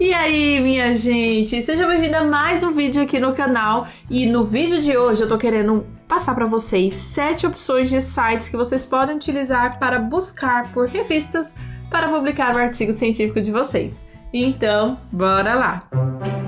E aí, minha gente, seja bem-vindo a mais um vídeo aqui no canal. E no vídeo de hoje eu tô querendo passar para vocês sete opções de sites que vocês podem utilizar para buscar por revistas para publicar o artigo científico de vocês. Então, bora lá! Música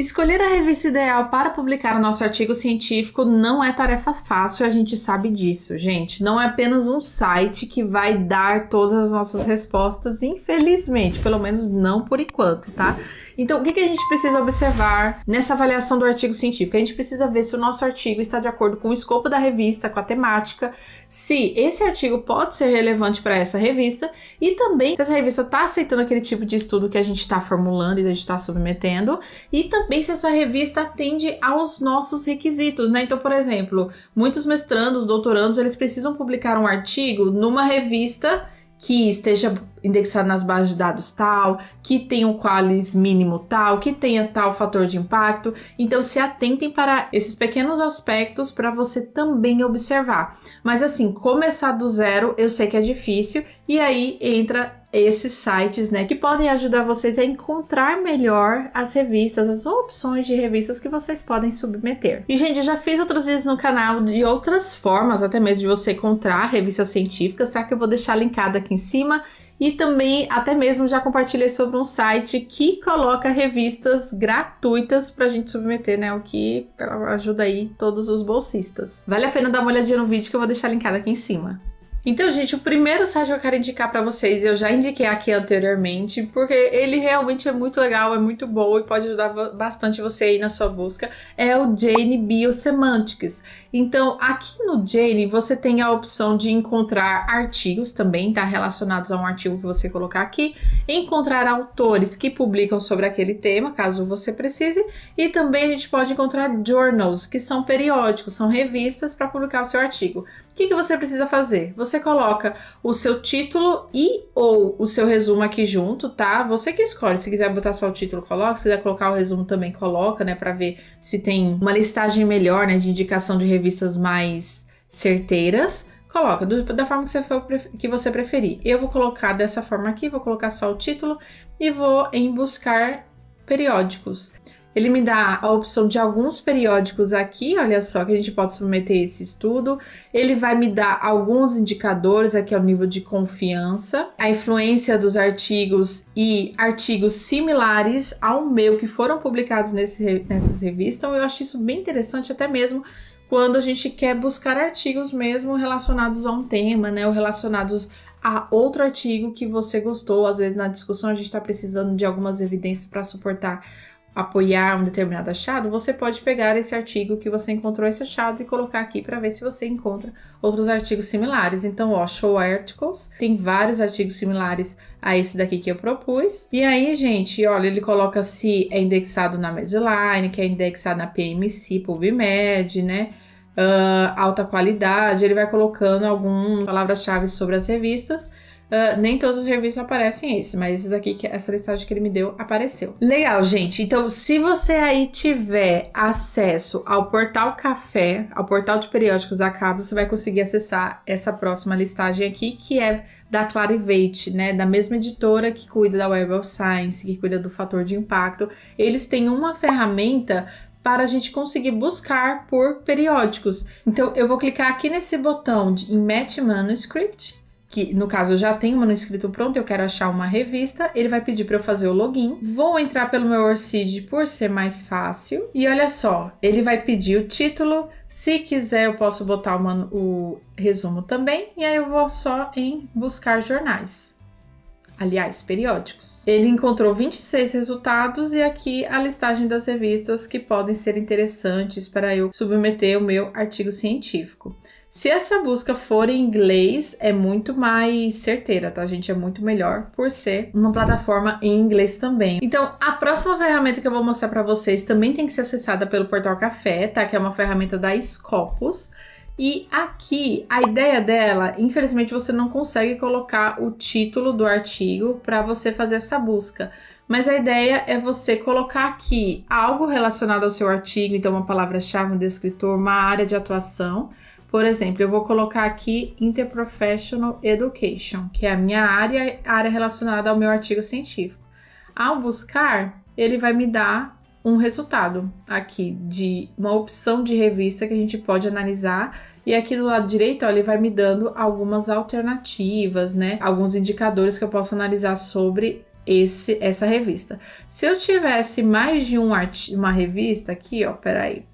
Escolher a revista ideal para publicar o nosso artigo científico não é tarefa fácil, a gente sabe disso, gente. Não é apenas um site que vai dar todas as nossas respostas, infelizmente, pelo menos não por enquanto, tá? Então, o que, que a gente precisa observar nessa avaliação do artigo científico? A gente precisa ver se o nosso artigo está de acordo com o escopo da revista, com a temática, se esse artigo pode ser relevante para essa revista e também se essa revista está aceitando aquele tipo de estudo que a gente está formulando e a gente está submetendo e também também se essa revista atende aos nossos requisitos, né? Então, por exemplo, muitos mestrandos, doutorandos, eles precisam publicar um artigo numa revista que esteja indexado nas bases de dados tal, que tenha um qualis mínimo tal, que tenha tal fator de impacto. Então se atentem para esses pequenos aspectos para você também observar. Mas assim, começar do zero, eu sei que é difícil e aí entra esses sites, né, que podem ajudar vocês a encontrar melhor as revistas, as opções de revistas que vocês podem submeter. E gente, eu já fiz outros vídeos no canal de outras formas, até mesmo de você encontrar revistas científicas, tá? Que eu vou deixar linkado aqui em cima. E também, até mesmo já compartilhei sobre um site que coloca revistas gratuitas para a gente submeter, né? O que ajuda aí todos os bolsistas. Vale a pena dar uma olhadinha no vídeo que eu vou deixar linkado aqui em cima. Então, gente, o primeiro site que eu quero indicar para vocês, eu já indiquei aqui anteriormente, porque ele realmente é muito legal, é muito bom e pode ajudar bastante você aí na sua busca, é o Jane Biosemantics. Então, aqui no Jane, você tem a opção de encontrar artigos também, tá? Relacionados a um artigo que você colocar aqui, encontrar autores que publicam sobre aquele tema, caso você precise, e também a gente pode encontrar journals, que são periódicos, são revistas para publicar o seu artigo que, que você precisa fazer? Você coloca o seu título e ou o seu resumo aqui junto, tá? Você que escolhe, se quiser botar só o título, coloca, se quiser colocar o resumo também coloca, né, para ver se tem uma listagem melhor, né, de indicação de revistas mais certeiras. Coloca do, da forma que você, for, que você preferir. Eu vou colocar dessa forma aqui, vou colocar só o título e vou em buscar periódicos. Ele me dá a opção de alguns periódicos aqui, olha só, que a gente pode submeter esse estudo. Ele vai me dar alguns indicadores, aqui é o nível de confiança, a influência dos artigos e artigos similares ao meu que foram publicados nesse, nessas revistas. Então, eu acho isso bem interessante, até mesmo quando a gente quer buscar artigos mesmo relacionados a um tema, né, ou relacionados a outro artigo que você gostou. Às vezes na discussão a gente está precisando de algumas evidências para suportar apoiar um determinado achado, você pode pegar esse artigo que você encontrou esse achado e colocar aqui para ver se você encontra outros artigos similares. Então, ó, show articles, tem vários artigos similares a esse daqui que eu propus. E aí, gente, olha, ele coloca se é indexado na Medline, que é indexado na PMC, PubMed, né? Uh, alta qualidade, ele vai colocando algumas palavras-chave sobre as revistas Uh, nem todos os revistas aparecem esse, mas esses aqui, essa listagem que ele me deu, apareceu. Legal, gente. Então, se você aí tiver acesso ao portal Café, ao portal de periódicos da Cabo, você vai conseguir acessar essa próxima listagem aqui, que é da Clarivate, né? Da mesma editora que cuida da Web of Science, que cuida do fator de impacto. Eles têm uma ferramenta para a gente conseguir buscar por periódicos. Então, eu vou clicar aqui nesse botão de, em Match Manuscript que no caso eu já tenho o manuscrito pronto, eu quero achar uma revista, ele vai pedir para eu fazer o login. Vou entrar pelo meu Orcid por ser mais fácil. E olha só, ele vai pedir o título. Se quiser, eu posso botar o resumo também. E aí eu vou só em buscar jornais. Aliás, periódicos. Ele encontrou 26 resultados e aqui a listagem das revistas que podem ser interessantes para eu submeter o meu artigo científico. Se essa busca for em inglês, é muito mais certeira, tá, gente? É muito melhor por ser uma plataforma em inglês também. Então, a próxima ferramenta que eu vou mostrar para vocês também tem que ser acessada pelo Portal Café, tá? Que é uma ferramenta da Scopus. E aqui, a ideia dela, infelizmente você não consegue colocar o título do artigo para você fazer essa busca. Mas a ideia é você colocar aqui algo relacionado ao seu artigo, então uma palavra-chave, um descritor, uma área de atuação, por exemplo, eu vou colocar aqui Interprofessional Education, que é a minha área, área relacionada ao meu artigo científico. Ao buscar, ele vai me dar um resultado aqui de uma opção de revista que a gente pode analisar. E aqui do lado direito, ó, ele vai me dando algumas alternativas, né? Alguns indicadores que eu posso analisar sobre esse, essa revista. Se eu tivesse mais de um uma revista aqui, ó, peraí,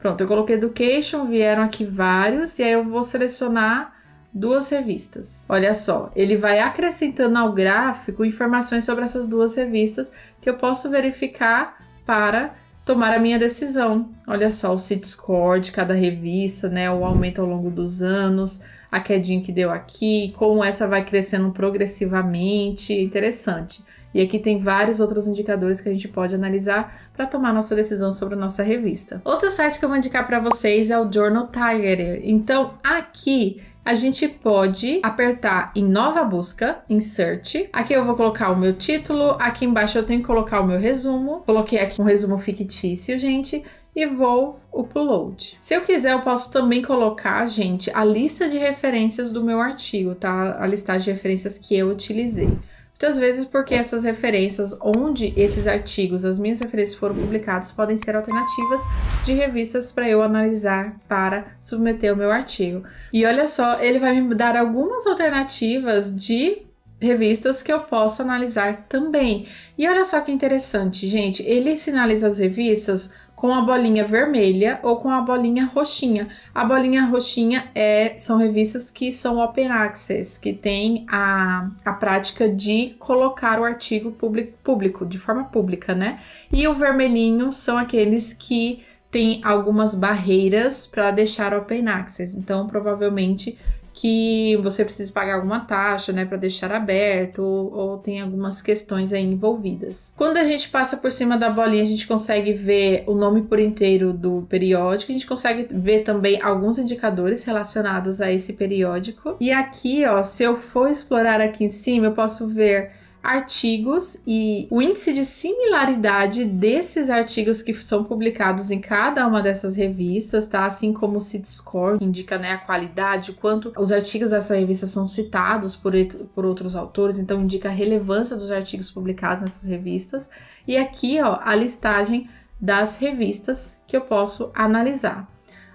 Pronto, eu coloquei Education, vieram aqui vários, e aí eu vou selecionar duas revistas. Olha só, ele vai acrescentando ao gráfico informações sobre essas duas revistas que eu posso verificar para tomar a minha decisão. Olha só o City Score de cada revista, né? O aumento ao longo dos anos, a quedinha que deu aqui, como essa vai crescendo progressivamente, interessante. E aqui tem vários outros indicadores que a gente pode analisar para tomar nossa decisão sobre a nossa revista. Outro site que eu vou indicar para vocês é o Journal Tiger. Então, aqui a gente pode apertar em nova busca, insert. Aqui eu vou colocar o meu título, aqui embaixo eu tenho que colocar o meu resumo. Coloquei aqui um resumo fictício, gente, e vou upload. Se eu quiser, eu posso também colocar, gente, a lista de referências do meu artigo, tá? A listagem de referências que eu utilizei. Muitas então, vezes porque essas referências, onde esses artigos, as minhas referências foram publicadas, podem ser alternativas de revistas para eu analisar para submeter o meu artigo. E olha só, ele vai me dar algumas alternativas de revistas que eu posso analisar também. E olha só que interessante, gente, ele sinaliza as revistas com a bolinha vermelha ou com a bolinha roxinha. A bolinha roxinha é, são revistas que são open access, que tem a, a prática de colocar o artigo público, público, de forma pública, né? E o vermelhinho são aqueles que tem algumas barreiras para deixar open access. Então, provavelmente que você precisa pagar alguma taxa, né, para deixar aberto, ou, ou, tem algumas questões aí envolvidas. Quando a gente passa por cima da bolinha, a gente consegue ver o nome por inteiro do periódico, a gente consegue ver também alguns indicadores relacionados a esse periódico. E aqui, ó, se eu for explorar aqui em cima, eu posso ver artigos e o índice de similaridade desses artigos que são publicados em cada uma dessas revistas, tá? Assim como o CITSCORE, indica né, a qualidade, o quanto os artigos dessa revista são citados por, por outros autores, então indica a relevância dos artigos publicados nessas revistas. E aqui, ó, a listagem das revistas que eu posso analisar.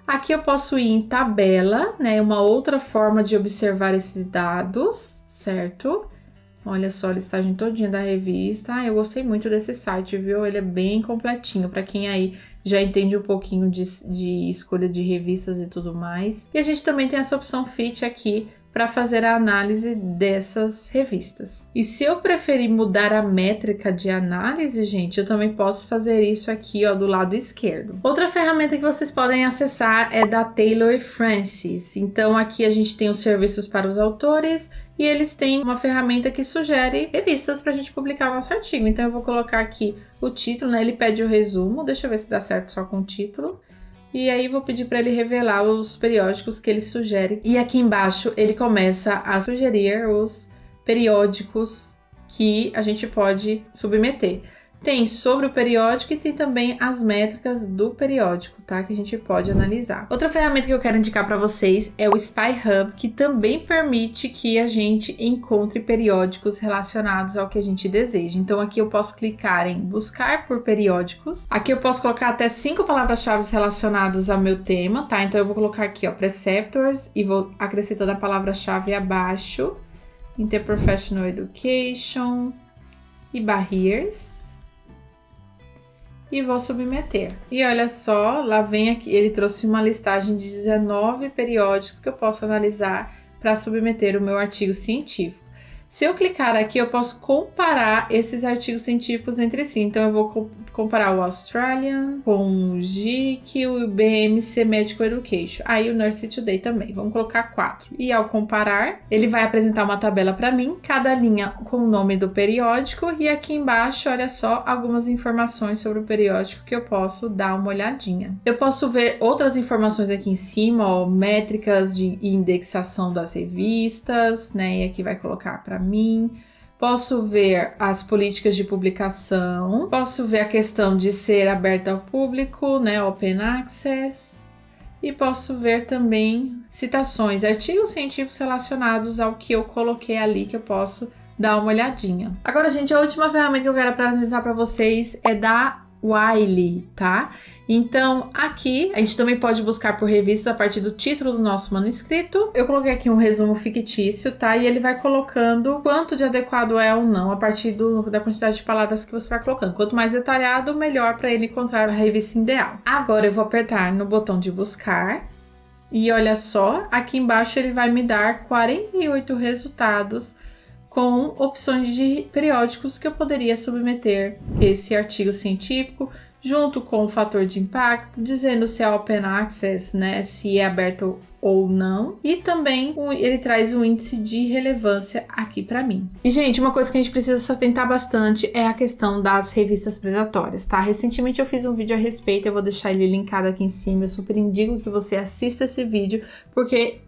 Aqui eu posso ir em tabela, né? Uma outra forma de observar esses dados, certo? Olha só a listagem todinha da revista. Ah, eu gostei muito desse site, viu? Ele é bem completinho para quem aí já entende um pouquinho de, de escolha de revistas e tudo mais. E a gente também tem essa opção Fit aqui para fazer a análise dessas revistas. E se eu preferir mudar a métrica de análise, gente, eu também posso fazer isso aqui, ó, do lado esquerdo. Outra ferramenta que vocês podem acessar é da Taylor Francis. Então aqui a gente tem os serviços para os autores e eles têm uma ferramenta que sugere revistas para a gente publicar o nosso artigo. Então eu vou colocar aqui o título, né? Ele pede o resumo. Deixa eu ver se dá certo só com o título. E aí vou pedir para ele revelar os periódicos que ele sugere. E aqui embaixo ele começa a sugerir os periódicos que a gente pode submeter. Tem sobre o periódico e tem também as métricas do periódico, tá? Que a gente pode analisar. Outra ferramenta que eu quero indicar para vocês é o Spy Hub, que também permite que a gente encontre periódicos relacionados ao que a gente deseja. Então aqui eu posso clicar em buscar por periódicos. Aqui eu posso colocar até cinco palavras-chave relacionadas ao meu tema, tá? Então eu vou colocar aqui, ó, preceptors e vou acrescentando a palavra-chave abaixo, interprofessional education e barriers e vou submeter. E olha só, lá vem aqui, ele trouxe uma listagem de 19 periódicos que eu posso analisar para submeter o meu artigo científico. Se eu clicar aqui, eu posso comparar esses artigos científicos entre si. Então, eu vou co comparar o Australian com o GIC o BMC Medical Education. Aí, ah, o Nurse Today também. Vamos colocar quatro. E ao comparar, ele vai apresentar uma tabela para mim, cada linha com o nome do periódico. E aqui embaixo, olha só, algumas informações sobre o periódico que eu posso dar uma olhadinha. Eu posso ver outras informações aqui em cima, ó, métricas de indexação das revistas, né? E aqui vai colocar para mim, posso ver as políticas de publicação, posso ver a questão de ser aberta ao público, né, open access, e posso ver também citações, artigos científicos relacionados ao que eu coloquei ali que eu posso dar uma olhadinha. Agora, gente, a última ferramenta que eu quero apresentar para vocês é da Wiley, tá? Então, aqui a gente também pode buscar por revistas a partir do título do nosso manuscrito. Eu coloquei aqui um resumo fictício, tá? E ele vai colocando quanto de adequado é ou não a partir do, da quantidade de palavras que você vai colocando. Quanto mais detalhado, melhor para ele encontrar a revista ideal. Agora eu vou apertar no botão de buscar. E olha só, aqui embaixo ele vai me dar 48 resultados com opções de periódicos que eu poderia submeter esse artigo científico junto com o fator de impacto, dizendo se é open access, né, se é aberto ou não, e também ele traz um índice de relevância aqui para mim. E gente, uma coisa que a gente precisa se atentar bastante é a questão das revistas predatórias, tá? Recentemente eu fiz um vídeo a respeito, eu vou deixar ele linkado aqui em cima, eu super indico que você assista esse vídeo, porque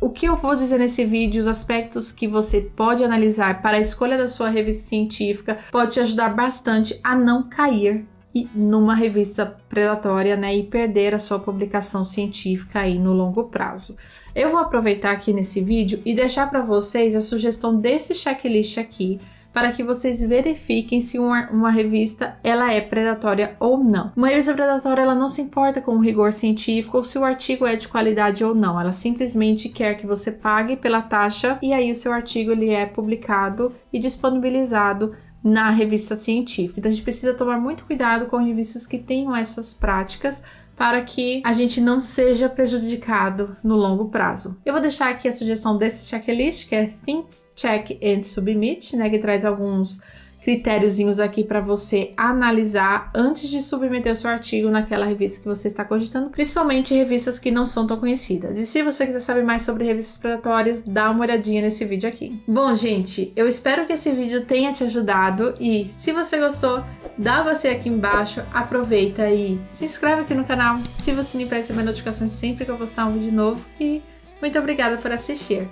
o que eu vou dizer nesse vídeo, os aspectos que você pode analisar para a escolha da sua revista científica, pode te ajudar bastante a não cair numa revista predatória, né, e perder a sua publicação científica aí no longo prazo. Eu vou aproveitar aqui nesse vídeo e deixar para vocês a sugestão desse checklist aqui para que vocês verifiquem se uma, uma revista ela é predatória ou não. Uma revista predatória ela não se importa com o rigor científico ou se o artigo é de qualidade ou não. Ela simplesmente quer que você pague pela taxa e aí o seu artigo ele é publicado e disponibilizado na revista científica. Então a gente precisa tomar muito cuidado com revistas que tenham essas práticas para que a gente não seja prejudicado no longo prazo. Eu vou deixar aqui a sugestão desse checklist, que é Think, Check and Submit, né, que traz alguns critériozinhos aqui para você analisar antes de submeter o seu artigo naquela revista que você está cogitando, principalmente revistas que não são tão conhecidas. E se você quiser saber mais sobre revistas predatórias, dá uma olhadinha nesse vídeo aqui. Bom, gente, eu espero que esse vídeo tenha te ajudado e se você gostou, dá o gostei aqui embaixo, aproveita e se inscreve aqui no canal, ativa o sininho para receber notificações sempre que eu postar um vídeo novo e muito obrigada por assistir.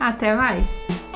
Até mais!